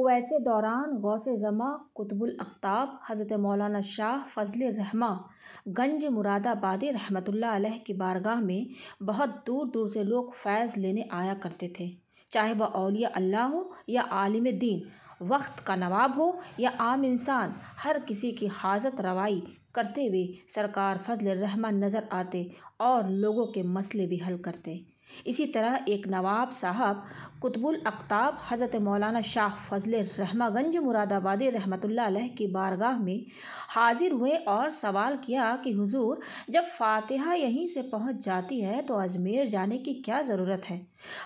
ओवैसे दौरान गौस ज़मा अख्ताब हज़रत मौलाना शाह फजल रहमा गंज मुरादाबादी रहमतुल्लाह अलैह की बारगाह में बहुत दूर दूर से लोग फैज़ लेने आया करते थे चाहे वह अलिया अल्लाह हो या आलिम दीन वक्त का नवाब हो या आम इंसान हर किसी की हाजत रवाई करते हुए सरकार फजल रहमा नज़र आते और लोगों के मसले भी हल करते इसी तरह एक नवाब साहब कुतबुल अकताब हज़रत मौलाना शाह फजल रहमागंज मुरादाबादी रहमत अलैह की बारगाह में हाजिर हुए और सवाल किया कि हुजूर जब फातिहा यहीं से पहुंच जाती है तो अजमेर जाने की क्या ज़रूरत है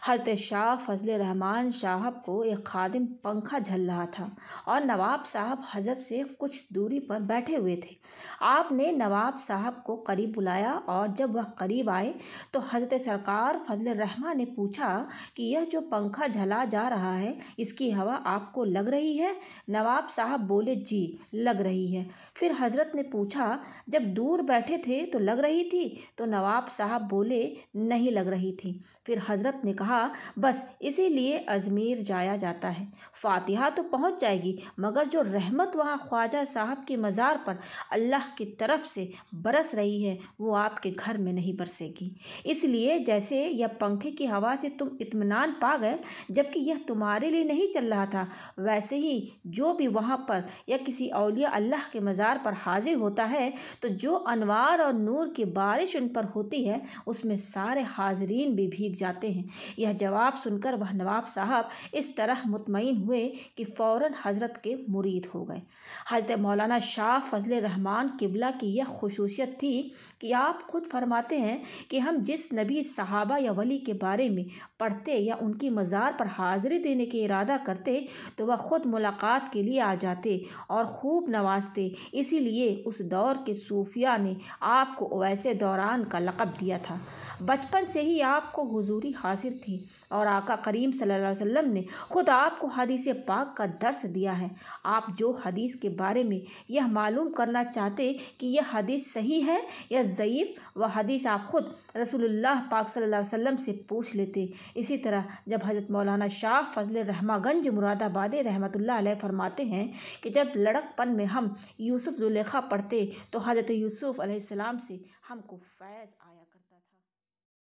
हजरत शाह फजल रहमान साहब को एक खादिम पंखा झल रहा था और नवाब साहब हजरत से कुछ दूरी पर बैठे हुए थे आपने नवाब साहब को करीब बुलाया और जब वह करीब आए तो हजरत सरकार रहमान ने पूछा कि यह जो पंखा झला जा रहा है इसकी हवा आपको लग रही है नवाब साहब बोले जी लग रही है फिर हजरत ने पूछा जब दूर बैठे थे तो लग रही थी तो नवाब साहब बोले नहीं लग रही थी फिर हजरत ने कहा बस इसीलिए अजमेर जाया जाता है फातिहा तो पहुंच जाएगी मगर जो रहमत वहाँ ख्वाजा साहब की मज़ार पर अल्लाह की तरफ से बरस रही है वो आपके घर में नहीं बरसेगी इसलिए जैसे यह या पंखे की हवा से तुम इत्मीनान पा गए जबकि यह तुम्हारे लिए नहीं चल रहा था वैसे ही जो भी वहाँ पर या किसी अलिया अल्लाह के मज़ार पर हाजिर होता है तो जो अनवार और नूर की बारिश उन पर होती है उसमें सारे हाजरीन भी भीग जाते हैं यह जवाब सुनकर वह नवाब साहब इस तरह मुतमिन हुए कि फ़ौर हज़रत के मुरीद हो गए हज़रत मौलाना शाह फजल रहमान किबला की यह खसूसियत थी कि आप खुद फरमाते हैं कि हम जिस नबी सहाबा या वली के बारे में पढ़ते या उनकी मज़ार पर हाज़िरी देने के इरादा करते तो वह ख़ुद मुलाकात के लिए आ जाते और खूब नवाजते इसीलिए उस दौर के सूफिया ने आपको वैसे दौरान का लक़ब दिया था बचपन से ही आपको हुजूरी हासिल थी और आका करीम सल्लल्लाहु अलैहि वसल्लम ने ख़ुद आपको हदीस पाक का दर्स दिया है आप जो हदीस के बारे में यह मालूम करना चाहते कि यह हदीस सही है या ज़यीफ़ वह हदीस आप ख़ुद रसूलुल्लाह पाक सल्लल्लाहु अलैहि वसल्लम से पूछ लेते इसी तरह जब हज़रत मौलाना शाह फजल रहमा गंज मुरादाबाद रहमत फरमाते हैं कि जब लड़कपन में हम यूसुफ़ जुलेखा पढ़ते तो हज़रत यूसुफ़ से हमको फैज़ आया